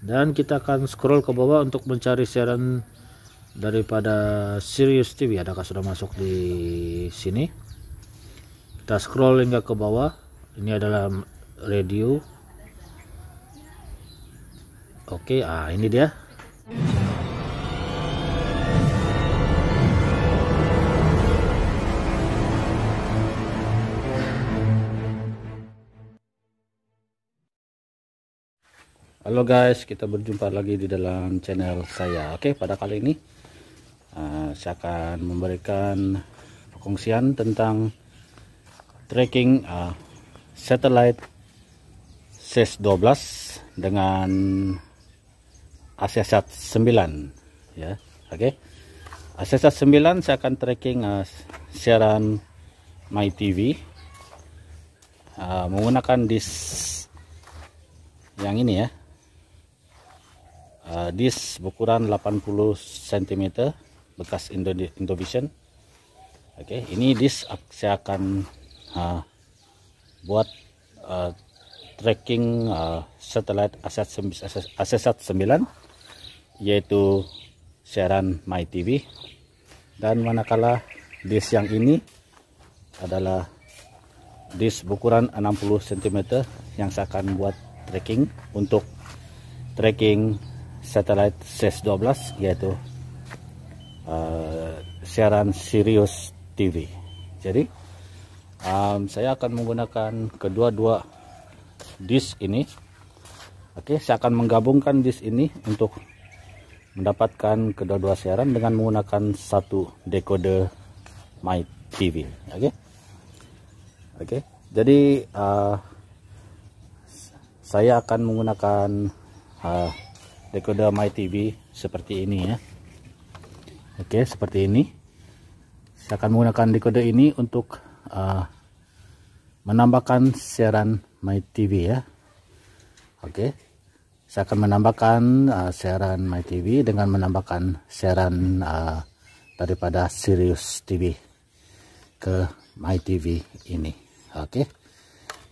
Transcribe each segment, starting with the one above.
dan kita akan scroll ke bawah untuk mencari siaran daripada Sirius TV adakah sudah masuk di sini kita scroll hingga ke bawah ini adalah radio oke ah ini dia Halo guys, kita berjumpa lagi di dalam channel saya. Oke, pada kali ini uh, saya akan memberikan perkongsian tentang tracking uh, satellite SES 12 dengan ASESAT 9 ya. Oke. ASESAT 9 saya akan tracking uh, siaran My TV uh, menggunakan disk yang ini ya uh, ukuran berukuran 80 cm bekas Indo Indovision oke okay, ini disk saya akan uh, buat uh, tracking uh, satelit aset, 9 yaitu siaran MyTV dan manakala disk yang ini adalah disk ukuran 60 cm yang saya akan buat tracking untuk tracking satelit SES-12 yaitu uh, siaran Sirius TV. Jadi um, saya akan menggunakan kedua-dua disk ini. Oke, saya akan menggabungkan disk ini untuk mendapatkan kedua-dua siaran dengan menggunakan satu decoder My TV. Oke. Oke. Jadi uh, saya akan menggunakan uh, dekoder TV seperti ini ya Oke seperti ini saya akan menggunakan dekoder ini untuk uh, menambahkan siaran My TV ya Oke saya akan menambahkan uh, siaran TV dengan menambahkan siaran uh, daripada Sirius TV ke My TV ini Oke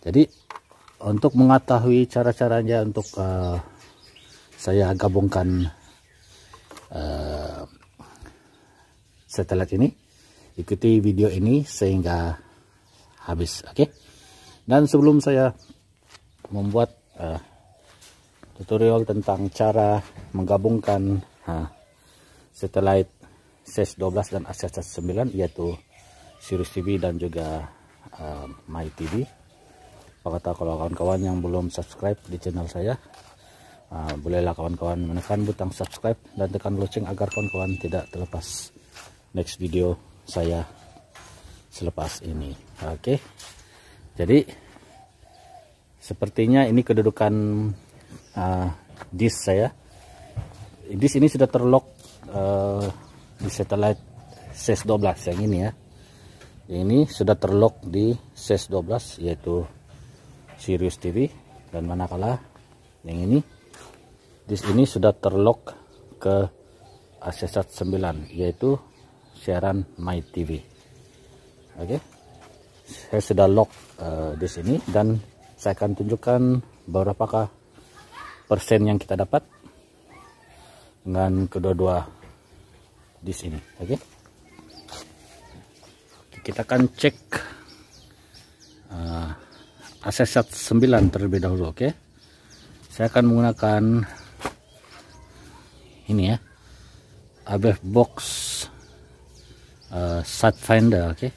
jadi untuk mengetahui cara-caranya untuk uh, saya gabungkan uh, satelit ini ikuti video ini sehingga habis oke okay? dan sebelum saya membuat uh, tutorial tentang cara menggabungkan uh, satelit SES 12 dan ASES 9 yaitu Sirius TV dan juga uh, My TV kata kalau kawan-kawan yang belum subscribe di channel saya uh, bolehlah kawan-kawan menekan butang subscribe dan tekan lonceng agar kawan-kawan tidak terlepas next video saya selepas ini oke okay. jadi sepertinya ini kedudukan uh, disk saya disk ini sudah terlock uh, di satellite SES 12 yang ini ya yang ini sudah terlock di SES 12 yaitu Sirius TV dan manakala yang ini di sini sudah terlock ke asesat 9 yaitu siaran My TV. Oke. Okay. Saya sudah lock uh, eh, di sini dan saya akan tunjukkan berapakah persen yang kita dapat dengan kedua-dua di sini. Oke. Okay. Kita akan cek uh, asesat 9 terlebih dahulu, oke. Okay. Saya akan menggunakan ini ya ABF box uh, eh, sat finder oke okay?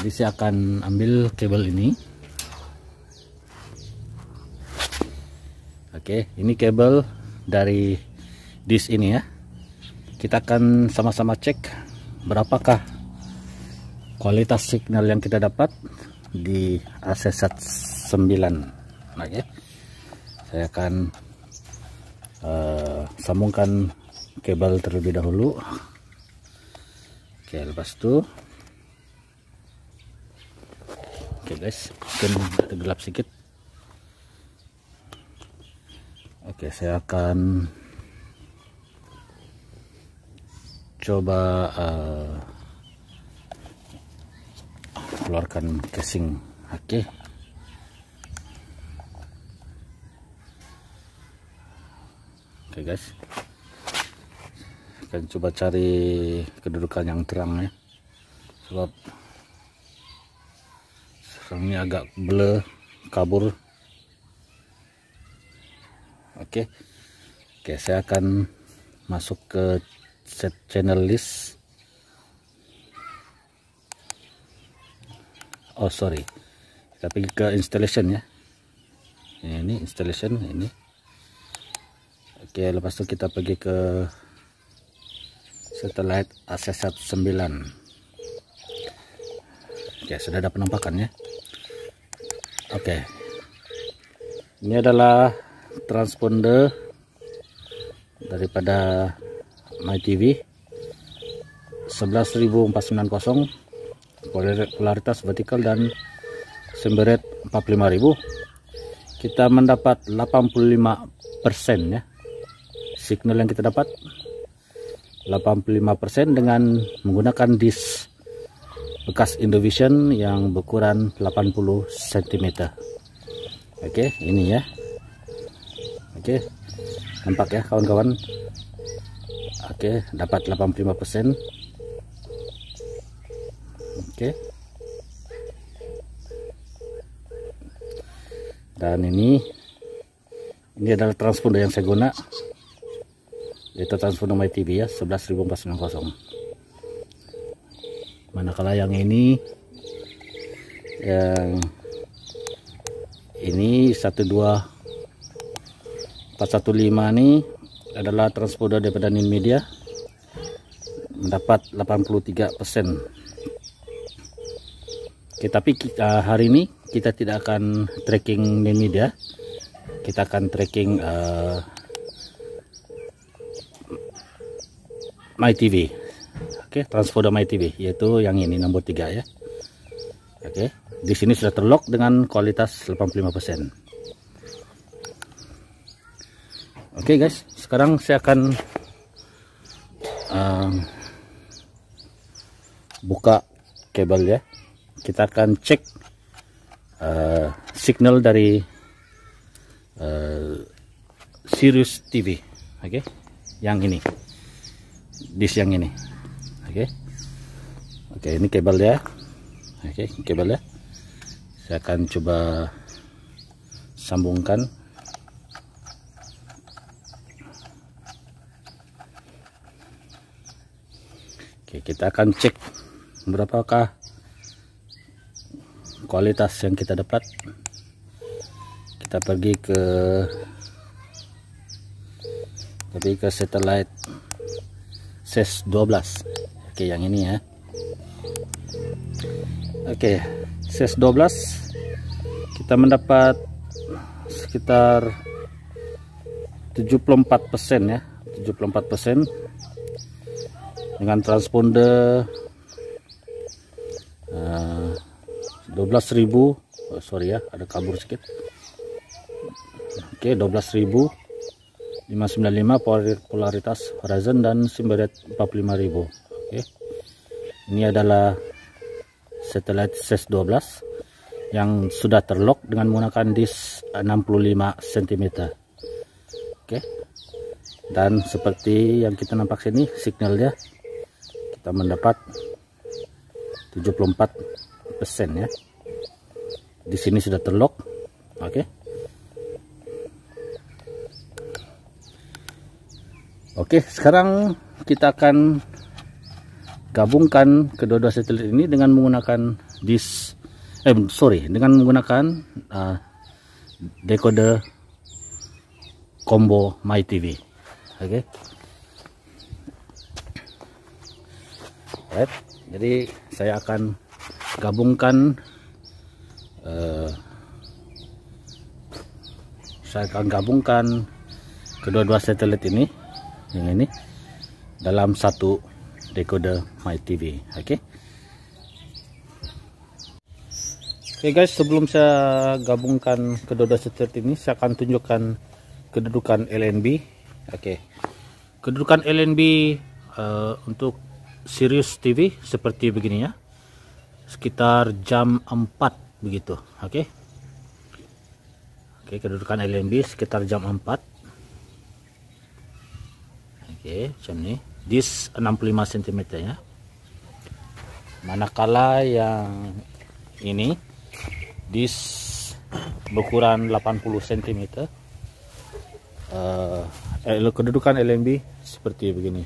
jadi saya akan ambil kabel ini oke okay, ini kabel dari disk ini ya kita akan sama-sama cek berapakah kualitas signal yang kita dapat di AC sat 9 oke okay? saya akan uh, sambungkan kabel terlebih dahulu oke lepas itu oke guys mungkin gelap sedikit oke saya akan coba uh, keluarkan casing oke okay. oke okay, guys akan coba cari kedudukan yang terang ya sebab sekarang ini agak bleh kabur oke okay. oke okay, saya akan masuk ke set channel list oh sorry tapi ke installation ya ini installation ini Oke, lepas itu kita pergi ke satellite AC9. Oke, sudah ada penampakan ya. Oke. Ini adalah transponder daripada MyTV 11490 polaritas vertikal dan semberet 45000 kita mendapat 85% ya signal yang kita dapat 85% dengan menggunakan disk bekas Indovision yang berukuran 80 cm oke ini ya oke nampak ya kawan-kawan oke dapat 85% oke dan ini ini adalah transponder yang saya guna Ito transfer nomor TV ya, 11,490. Manakala yang ini yang ini 12415 ini adalah transponder daripada Nin Media mendapat 83 persen. Okay, tapi kita, eh, hari ini kita tidak akan tracking Nin Media, kita akan tracking uh, My TV oke okay, transponder My TV yaitu yang ini nomor 3 ya oke okay. di sini sudah terlock dengan kualitas 85% oke okay, guys sekarang saya akan um, buka kabel ya kita akan cek uh, signal dari uh, Sirius TV oke okay? yang ini dish yang ini oke okay. oke okay, ini kabel ya oke okay, kabel ya saya akan coba sambungkan oke kita akan cek berapakah kualitas yang kita dapat kita pergi ke tapi ke satellite ses 12 oke yang ini ya oke ses 12 kita mendapat sekitar 74% ya 74% dengan transponder uh, eh, 12.000 oh, sorry ya ada kabur sedikit oke okay, 12.000 595 polaritas horizon dan Simbadet 45000 oke ini adalah satelit SES 12 yang sudah terlock dengan menggunakan disk 65 cm oke dan seperti yang kita nampak sini signalnya kita mendapat 74 persen ya di sini sudah terlock oke okay. Oke, sekarang kita akan gabungkan kedua-dua satelit ini dengan menggunakan dis eh sorry, dengan menggunakan uh, decoder combo My TV. Oke. Okay. Right. Jadi saya akan gabungkan uh, saya akan gabungkan kedua-dua satelit ini yang ini dalam satu decoder my TV oke okay? guys, sebelum saya gabungkan kedua seperti ini, saya akan tunjukkan kedudukan LNB. Oke, okay. kedudukan LNB uh, eh, untuk Sirius TV seperti begini ya, sekitar jam 4 begitu. Oke, okay. oke kedudukan LNB sekitar jam 4 okay, macam ni this 65 cm ya manakala yang ini this berukuran 80 cm uh, kedudukan LMB seperti begini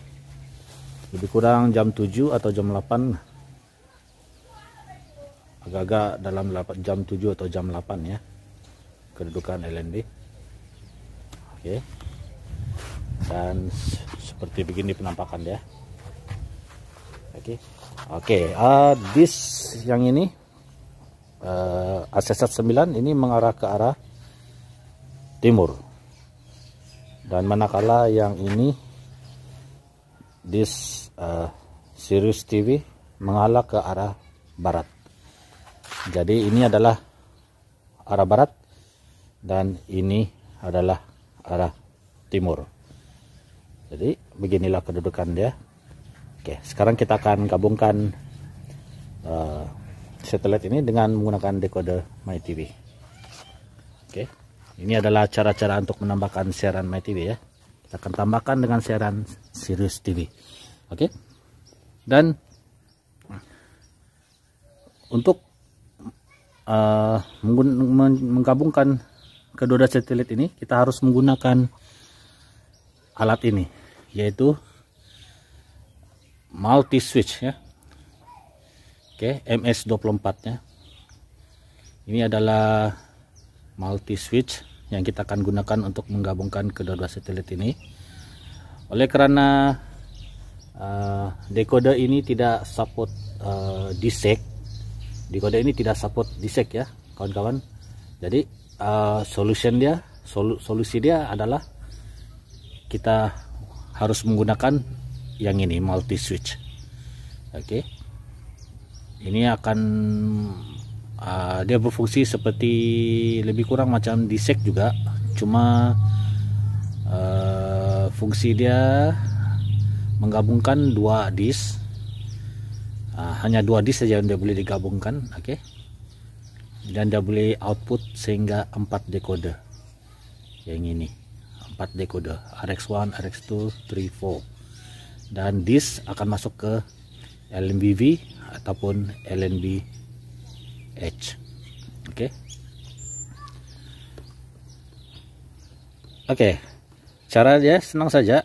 lebih kurang jam 7 atau jam 8 agak-agak dalam 8, jam 7 atau jam 8 ya kedudukan LNB oke okay. dan seperti begini penampakan ya oke okay. oke okay, uh, this yang ini uh, asesat 9 ini mengarah ke arah timur dan manakala yang ini this uh, Sirius TV mengalah ke arah barat jadi ini adalah arah barat dan ini adalah arah timur jadi beginilah kedudukan dia oke sekarang kita akan gabungkan uh, satelit ini dengan menggunakan decoder MyTV oke ini adalah cara-cara untuk menambahkan siaran MyTV ya kita akan tambahkan dengan siaran Sirius TV oke dan untuk uh, menggabungkan kedua satelit ini kita harus menggunakan alat ini yaitu multi switch ya. Oke, MS24 ya. Ini adalah multi switch yang kita akan gunakan untuk menggabungkan kedua-dua satelit ini. Oleh karena uh, eh, decoder ini tidak support uh, disek, decoder ini tidak support disek ya, kawan-kawan. Jadi uh, solution dia, sol solusi dia adalah kita harus menggunakan yang ini multi switch oke okay. ini akan uh, dia berfungsi seperti lebih kurang macam disek juga cuma uh, fungsi dia menggabungkan dua disk uh, ah, hanya dua disk saja yang dia boleh digabungkan oke okay. dan dia boleh output sehingga empat decoder, yang ini 4 dekode RX1, RX2, 3, 4 dan disk akan masuk ke LNBV ataupun H oke okay. oke okay. cara dia senang saja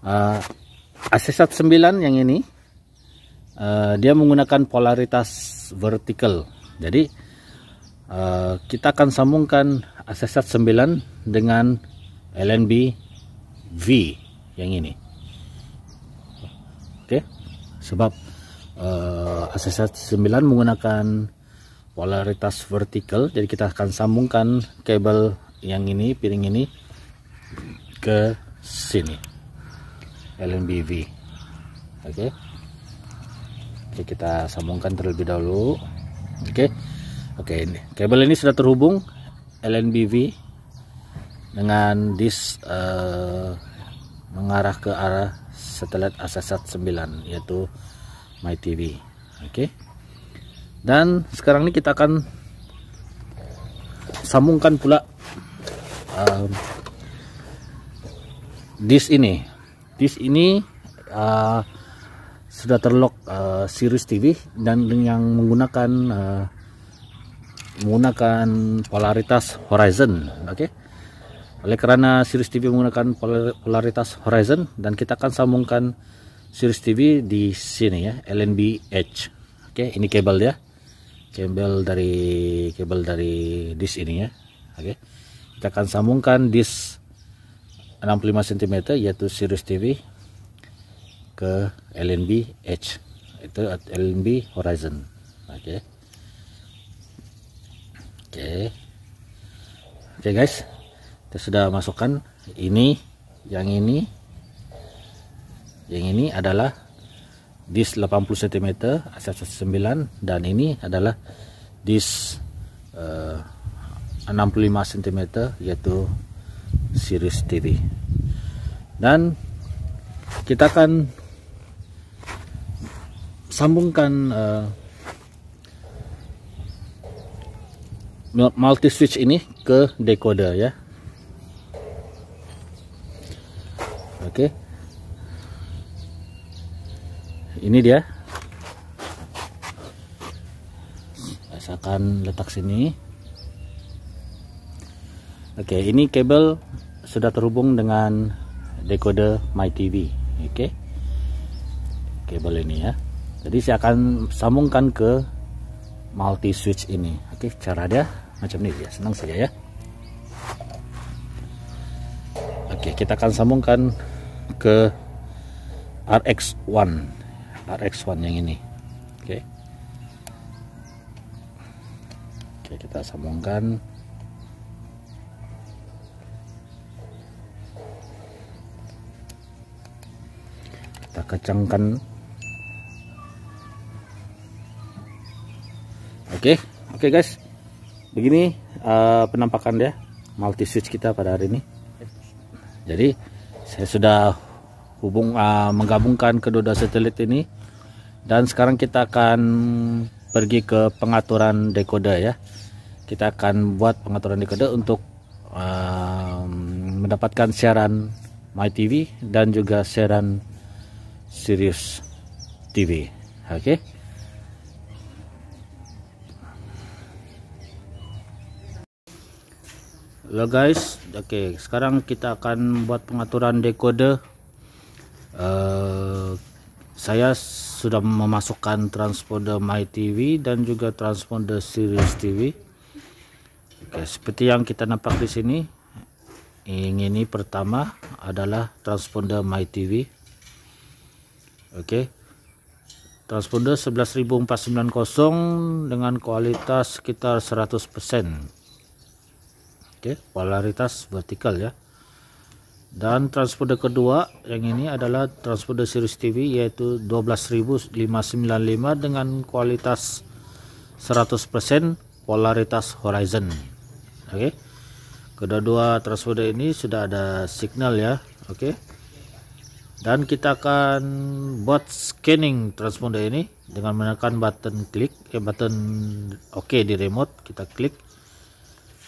uh, ah, AC19 yang ini uh, dia menggunakan polaritas vertikal jadi Eh, kita akan sambungkan aksesat 9 dengan LNB V yang ini oke okay? sebab uh, aksesat 9 menggunakan polaritas vertikal jadi kita akan sambungkan kabel yang ini piring ini ke sini LNB V oke okay. Oke, kita sambungkan terlebih dahulu oke okay. Oke, ini kabel ini sudah terhubung LNBV dengan dis uh, eh, mengarah ke arah satelit Asasat 9 yaitu mytv Oke. Dan sekarang ini kita akan sambungkan pula uh, eh, dis ini. Dis ini uh, sudah terlock uh, Sirius TV dan yang menggunakan uh, menggunakan polaritas horizon oke okay? oleh karena Sirius TV menggunakan polaritas horizon dan kita akan sambungkan Sirius TV di sini ya LNB Edge oke okay, ini kabel ya kabel dari kabel dari disk ini ya oke okay. kita akan sambungkan disk 65 cm yaitu Sirius TV ke LNB Edge itu LNB Horizon oke okay oke okay. oke okay guys kita sudah masukkan ini yang ini yang ini adalah dis 80 cm aset 9 dan ini adalah dis uh, 65 cm yaitu series TV dan kita akan sambungkan uh, multi switch ini ke decoder ya oke ini dia akan letak sini oke ini kabel sudah terhubung dengan decoder my TV oke kabel ini ya jadi saya akan sambungkan ke multi switch ini oke cara dia macam ini dia ya. senang saja ya oke kita akan sambungkan ke RX1 RX1 yang ini oke oke kita sambungkan kita kecangkan oke oke guys begini uh, penampakan dia multi switch kita pada hari ini jadi saya sudah hubung uh, menggabungkan kedua satelit ini dan sekarang kita akan pergi ke pengaturan decoder ya kita akan buat pengaturan decoder untuk uh, mendapatkan siaran MyTV dan juga siaran Sirius TV oke okay? Halo guys, oke sekarang kita akan buat pengaturan dekode. Uh, saya sudah memasukkan transponder MyTV dan juga transponder Sirius TV. Oke, seperti yang kita nampak di sini, yang ini pertama adalah transponder MyTV. Oke. Okay. Transponder 11490 dengan kualitas sekitar 100%. Oke, polaritas vertikal ya. Dan transponder kedua yang ini adalah transponder series TV yaitu 12595 dengan kualitas 100% polaritas horizon. Oke. Okay. Kedua-dua transponder ini sudah ada signal ya. Oke. Okay. Dan kita akan buat scanning transponder ini dengan menekan button klik eh button oke okay di remote kita klik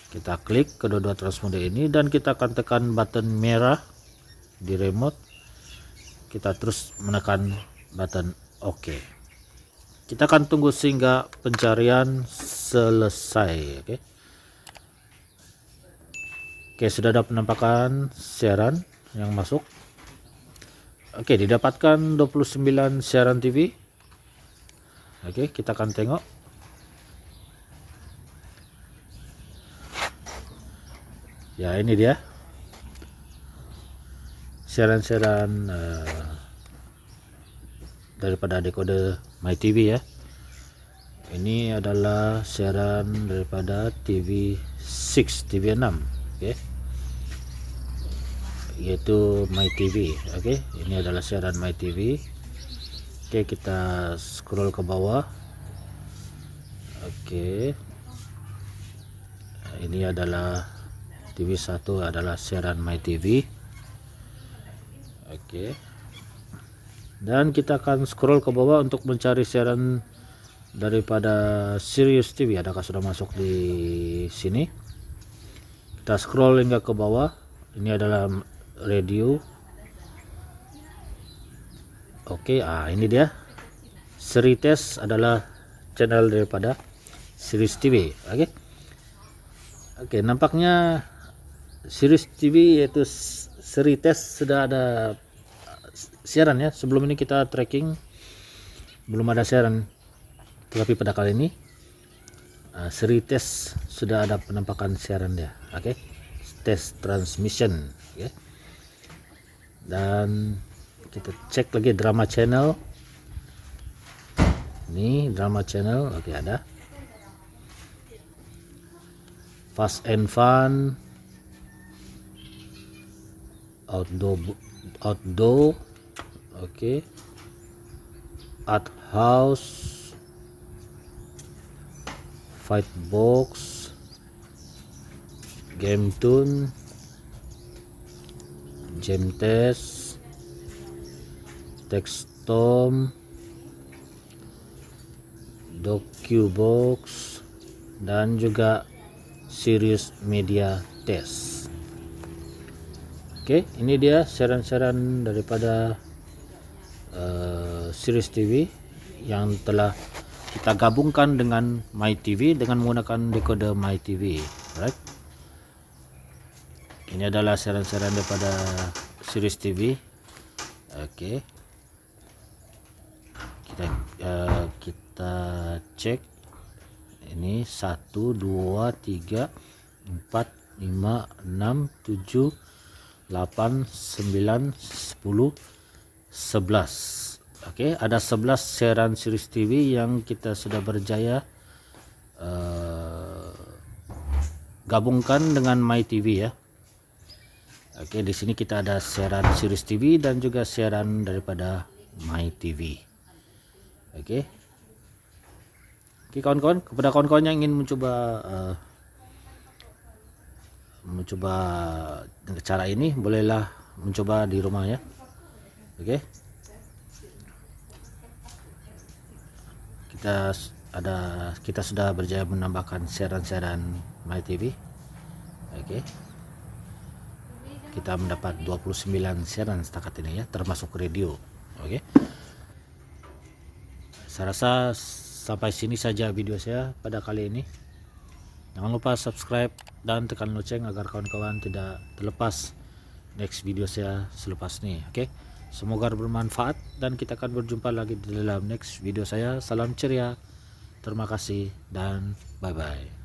kita klik kedua-dua transmode ini dan kita akan tekan button merah di remote kita terus menekan button OK kita akan tunggu sehingga pencarian selesai oke okay. oke sudah ada penampakan siaran yang masuk oke didapatkan 29 siaran TV oke kita akan tengok ya ini dia siaran-siaran eh, daripada dekode my TV ya ini adalah siaran daripada TV 6 TV 6 oke okay. yaitu my TV oke okay. ini adalah siaran my TV oke okay, kita scroll ke bawah oke okay. ini adalah TV satu adalah siaran My TV oke okay. dan kita akan scroll ke bawah untuk mencari siaran daripada Sirius TV adakah sudah masuk di sini kita scroll hingga ke bawah ini adalah radio oke okay, ah ini dia Seri tes adalah channel daripada Sirius TV oke okay? oke okay, nampaknya Sirius TV yaitu seri tes sudah ada uh, siaran ya sebelum ini kita tracking belum ada siaran tetapi pada kali ini uh, seri tes sudah ada penampakan siaran ya oke okay? tes transmission ya okay? dan kita cek lagi drama channel ini drama channel oke okay, ada fast and fun outdoor outdoor oke okay. art house fight box game tune jam test text docu Box, dan juga Series media test Oke, ini dia saran-saran daripada uh, eh, series TV yang telah kita gabungkan dengan My TV dengan menggunakan decoder My TV, right? Ini adalah saran-saran daripada series TV. Oke. Kita uh, kita cek ini 1 2 3 4 5 6 7 8, 9, 10, 11. Oke, okay, ada 11 siaran series TV yang kita sudah berjaya uh, gabungkan dengan My TV ya. Oke, okay, di sini kita ada siaran series TV dan juga siaran daripada My TV. Oke. Okay. Oke okay, kawan-kawan, kepada kawan-kawan yang ingin mencoba uh, mencoba cara ini bolehlah mencoba di rumah ya oke okay. kita ada kita sudah berjaya menambahkan siaran-siaran My TV oke okay. kita mendapat 29 siaran setakat ini ya termasuk radio oke okay. saya rasa sampai sini saja video saya pada kali ini Jangan lupa subscribe dan tekan lonceng agar kawan-kawan tidak terlepas next video saya selepas ini. Oke, okay? semoga bermanfaat dan kita akan berjumpa lagi di dalam next video saya. Salam ceria, terima kasih dan bye-bye.